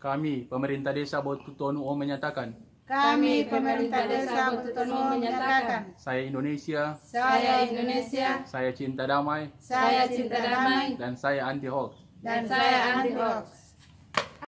Kami, pemerintah desa Botutonuo menyatakan. Kami, pemerintah desa Botutonuo menyatakan. Saya Indonesia. Saya Indonesia. Saya cinta damai. Saya cinta damai. Dan saya anti hoax. Dan saya anti hoax.